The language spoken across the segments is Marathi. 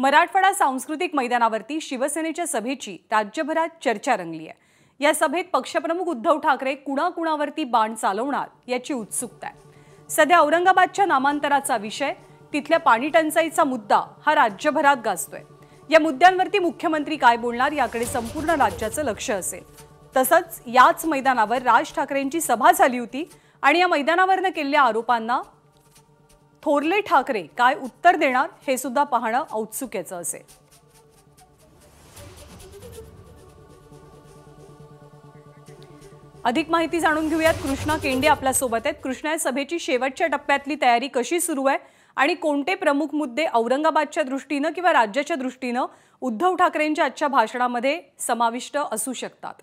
मराठवाडा सांस्कृतिक मैदानावरती शिवसेनेच्या सभेची राज्यभरात चर्चा रंगली आहे या सभेत पक्षप्रमुख उद्धव ठाकरे कुणाकुणावरती बाण चालवणार याची उत्सुकता आहे सध्या औरंगाबादच्या नामांतराचा विषय तिथल्या पाणी टंचाईचा मुद्दा हा राज्यभरात गाजतोय या मुद्द्यांवरती मुख्यमंत्री काय बोलणार याकडे संपूर्ण राज्याचं लक्ष असेल तसंच याच मैदानावर राज ठाकरेंची सभा झाली होती आणि या मैदानावरनं केलेल्या आरोपांना थोरले ठाकरे काय उत्तर देणार हे सुद्धा पाहणं औत्सुक्याचं असेल अधिक माहिती जाणून घेऊयात कृष्णा केंडे सोबत आहेत कृष्णा या सभेची शेवटच्या टप्प्यातली तयारी कशी सुरू आहे आणि कोणते प्रमुख मुद्दे औरंगाबादच्या दृष्टीनं किंवा राज्याच्या दृष्टीनं उद्धव ठाकरेंच्या आजच्या भाषणामध्ये समाविष्ट असू शकतात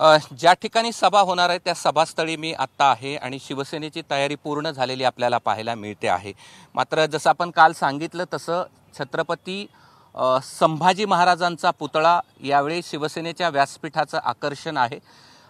ज्या ठिकाणी सभा होणार आहे त्या सभास्थळी मी आत्ता आहे आणि शिवसेनेची तयारी पूर्ण झालेली आपल्याला पाहायला मिळते आहे मात्र जसं आपण काल सांगितलं तसं छत्रपती संभाजी महाराजांचा पुतळा यावेळी शिवसेनेच्या व्यासपीठाचं आकर्षण आहे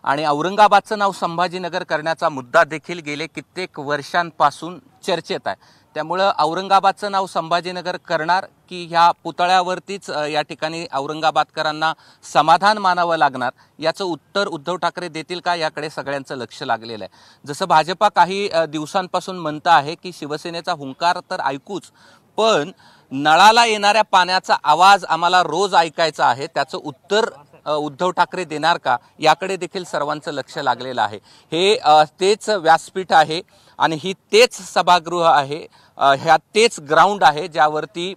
आणि औरंगाबादचं नाव संभाजीनगर करण्याचा मुद्दा देखील गेले कित्येक वर्षांपासून चर्चेत आहे त्यामुळं औरंगाबादचं नाव संभाजीनगर करणार की ह्या पुतळ्यावरतीच या ठिकाणी औरंगाबादकरांना समाधान मानावं लागणार याचं उत्तर उद्धव ठाकरे देतील का याकडे सगळ्यांचं लक्ष लागलेलं आहे जसं भाजपा काही दिवसांपासून म्हणतं आहे की शिवसेनेचा हुंकार तर ऐकूच पण नळाला येणाऱ्या पाण्याचा आवाज आम्हाला रोज ऐकायचा आहे त्याचं उत्तर उद्धव ठाकरे देणार का याकडे देखील सर्वांचं लक्ष लागलेलं आहे हे तेच व्यासपीठ आहे आणि ही तेच सभागृह आहे ह्या तेच ग्राउंड आहे ज्यावरती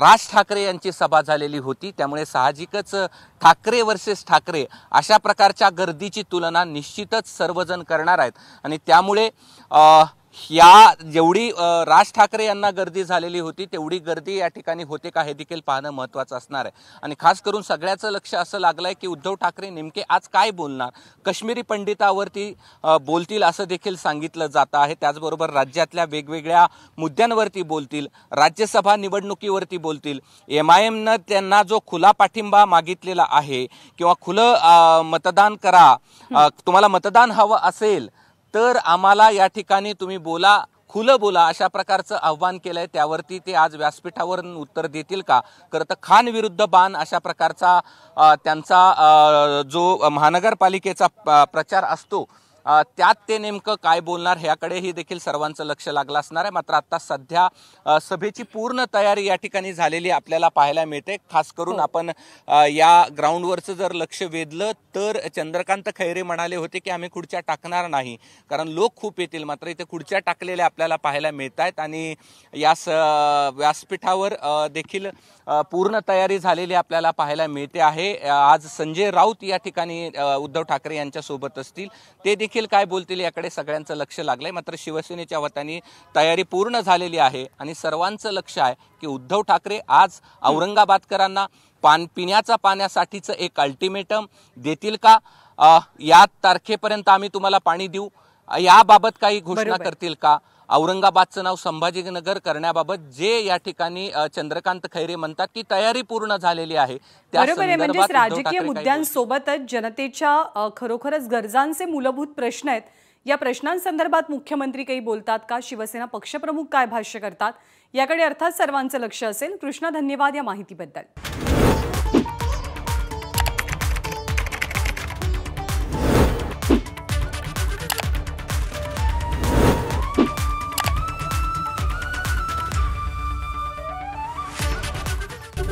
राज ठाकरे यांची सभा झालेली होती त्यामुळे साहजिकच ठाकरे वर्सेस ठाकरे अशा प्रकारच्या गर्दीची तुलना निश्चितच सर्वजण करणार आहेत आणि त्यामुळे या जेवढी राज ठाकरे यांना गर्दी झालेली होती तेवढी गर्दी या ठिकाणी होते का हे देखील पाहणं महत्त्वाचं असणार आहे आणि खास करून सगळ्याचं लक्ष असं लागलं की उद्धव ठाकरे नेमके आज काय बोलणार काश्मीरी पंडितावरती बोलतील असं देखील सांगितलं जात आहे त्याचबरोबर राज्यातल्या वेगवेगळ्या मुद्द्यांवरती बोलतील राज्यसभा निवडणुकीवरती बोलतील एम आय एमनं त्यांना जो खुला पाठिंबा मागितलेला आहे किंवा खुलं मतदान करा तुम्हाला मतदान हवं असेल तर आम्हाला या ठिकाणी तुम्ही बोला खुलं बोला अशा प्रकारचं आव्हान केलं आहे त्यावरती ते आज व्यासपीठावर उत्तर देतील का खरं तर खान विरुद्ध बाण अशा प्रकारचा त्यांचा जो महानगरपालिकेचा प्रचार असतो त्यात ते नेमकं काय बोलणार ह्याकडेही देखील सर्वांचं लक्ष लागलं असणार आहे मात्र आता सध्या सभेची पूर्ण तयारी या ठिकाणी झालेली आपल्याला पाहायला मिळते खास करून हो. आपण या ग्राउंडवरचं जर लक्ष वेधलं तर चंद्रकांत खैरे म्हणाले होते की आम्ही खुर्च्या टाकणार नाही कारण लोक खूप येतील मात्र इथे खुर्च्या टाकलेल्या आपल्याला पाहायला मिळत आहेत आणि या स व्यासपीठावर देखील पूर्ण तयारी झालेली आपल्याला पाहायला मिळते आहे आज संजय राऊत या ठिकाणी उद्धव ठाकरे यांच्यासोबत असतील ते देखील देखील काय बोलतील याकडे सगळ्यांचं लक्ष लागलंय मात्र शिवसेनेच्या वतीने तयारी पूर्ण झालेली आहे आणि सर्वांचं लक्ष आहे की उद्धव ठाकरे आज औरंगाबादकरांना पान पिण्याचा पाण्यासाठीचं एक अल्टिमेटम देतील का या तारखेपर्यंत आम्ही तुम्हाला पाणी देऊ याबाबत काही घोषणा करतील का औरंगाबादचं नाव संभाजीनगर करण्याबाबत जे या ठिकाणी चंद्रकांत खैरे म्हणतात ती तयारी पूर्ण झालेली आहे बरोबर म्हणजे राजकीय मुद्द्यांसोबतच जनतेच्या खरोखरच गरजांचे मूलभूत प्रश्न आहेत या प्रश्नांसंदर्भात मुख्यमंत्री काही बोलतात का शिवसेना पक्षप्रमुख काय भाष्य करतात याकडे अर्थात सर्वांचं लक्ष असेल कृष्णा धन्यवाद या माहितीबद्दल